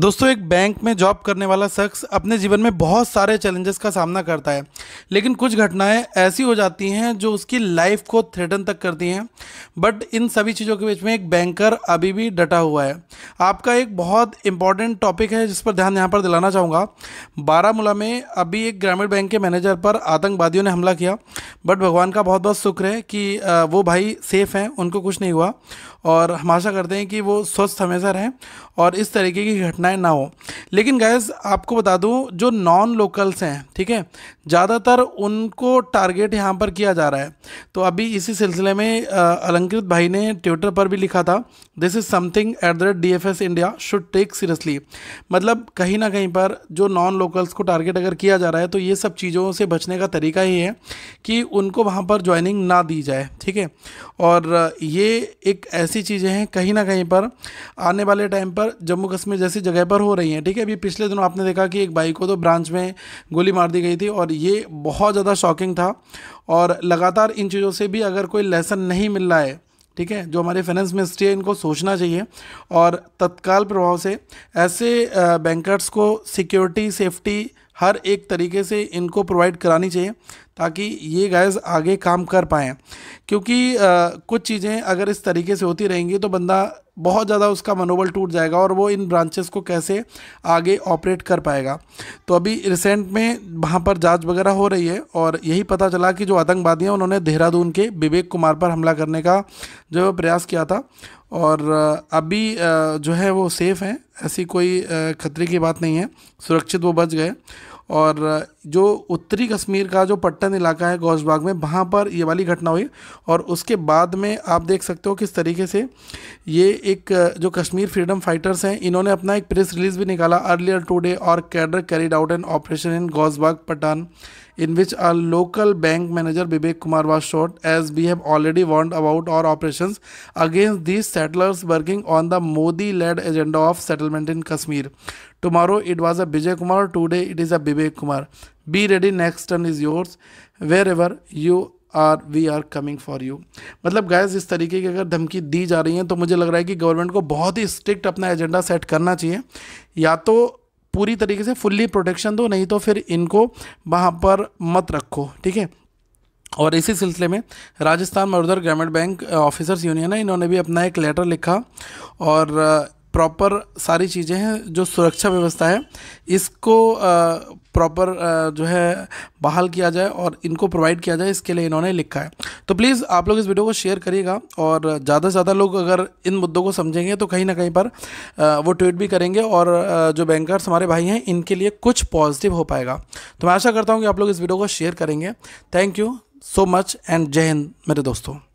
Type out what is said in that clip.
दोस्तों एक बैंक में जॉब करने वाला शख्स अपने जीवन में बहुत सारे चैलेंजेस का सामना करता है लेकिन कुछ घटनाएं ऐसी हो जाती हैं जो उसकी लाइफ को थ्रेटन तक करती हैं बट इन सभी चीज़ों के बीच में एक बैंकर अभी भी डटा हुआ है आपका एक बहुत इंपॉर्टेंट टॉपिक है जिस पर ध्यान यहाँ पर दिलाना चाहूँगा बारामूला में अभी एक ग्रामीण बैंक के मैनेजर पर आतंकवादियों ने हमला किया बट भगवान का बहुत बहुत शुक्र है कि वो भाई सेफ़ हैं उनको कुछ नहीं हुआ और हम आशा करते हैं कि वो स्वस्थ हमेशा रहें और इस तरीके की घटनाएं ना हो लेकिन गैस आपको बता दूं जो नॉन लोकल्स हैं ठीक है ज़्यादा ज़्यादातर उनको टारगेट यहाँ पर किया जा रहा है तो अभी इसी सिलसिले में अलंकृत भाई ने ट्विटर पर भी लिखा था this is something at the rate D F S India should take seriously मतलब कहीं ना कहीं पर जो नॉन लोकल्स को टारगेट अगर किया जा रहा है तो ये सब चीज़ों से बचने का तरीका ही है कि उनको वहाँ पर ज्वाइनिंग ना दी जाए ठीक है और ये एक ऐसी चीज़ें हैं कहीं ना कहीं पर आने वाले टाइम पर जम्मू कश्मीर जैसी जगह पर हो रही हैं ठीक है अभी पिछले दिनों आपने देखा कि एक बाइक को तो ब्रांच में गोली मार दी गई थी और ये बहुत ज़्यादा शॉकिंग था और लगातार इन चीज़ों से भी अगर कोई लेसन नहीं मिल रहा है ठीक है जो हमारे फाइनेंस मिनिस्ट्री है इनको सोचना चाहिए और तत्काल प्रभाव से ऐसे बैंकर्स को सिक्योरिटी सेफ्टी हर एक तरीके से इनको प्रोवाइड करानी चाहिए ताकि ये गैस आगे काम कर पाएँ क्योंकि आ, कुछ चीज़ें अगर इस तरीके से होती रहेंगी तो बंदा बहुत ज़्यादा उसका मनोबल टूट जाएगा और वो इन ब्रांचेस को कैसे आगे ऑपरेट कर पाएगा तो अभी रिसेंट में वहाँ पर जांच वगैरह हो रही है और यही पता चला कि जो आतंकवादी हैं उन्होंने देहरादून के विवेक कुमार पर हमला करने का जो है प्रयास किया था और अभी जो है वो सेफ़ हैं ऐसी कोई खतरे की बात नहीं है सुरक्षित वो बच गए और जो उत्तरी कश्मीर का जो पट्टन इलाका है गौशबाग में वहाँ पर ये वाली घटना हुई और उसके बाद में आप देख सकते हो किस तरीके से ये एक जो कश्मीर फ्रीडम फाइटर्स हैं इन्होंने अपना एक प्रेस रिलीज भी निकाला अर्लियर टूडे और cadre carried out an operation in Goshbugh Pattan in which our local bank manager Vivek Kumar was shot as we have already warned about our operation against these settlers working on the Modi led agenda of settlement in Kashmir tomorrow it was a Vijay Kumar today it is a Vivek Kumar be ready next turn is yours wherever you are we are coming for you मतलब गैस इस तरीके की अगर धमकी दी जा रही है तो मुझे लग रहा है कि गवर्नमेंट को बहुत ही स्ट्रिक्ट अपना एजेंडा सेट करना चाहिए या तो पूरी तरीके से फुल्ली प्रोटेक्शन दो नहीं तो फिर इनको वहाँ पर मत रखो ठीक है और इसी सिलसिले में राजस्थान मरुधर ग्रामीण बैंक ऑफिसर्स यूनियन है इन्होंने भी अपना एक लेटर लिखा और प्रॉपर सारी चीज़ें हैं जो सुरक्षा व्यवस्था है इसको प्रॉपर जो है बहाल किया जाए और इनको प्रोवाइड किया जाए इसके लिए इन्होंने लिखा है तो प्लीज़ आप लोग इस वीडियो को शेयर करिएगा और ज़्यादा से ज़्यादा लोग अगर इन मुद्दों को समझेंगे तो कहीं ना कहीं पर वो ट्वीट भी करेंगे और जो बैंकर्स हमारे भाई हैं इनके लिए कुछ पॉजिटिव हो पाएगा तो मैं आशा करता हूँ कि आप लोग इस वीडियो को शेयर करेंगे thank you so much and जय हिंद मेरे दोस्तों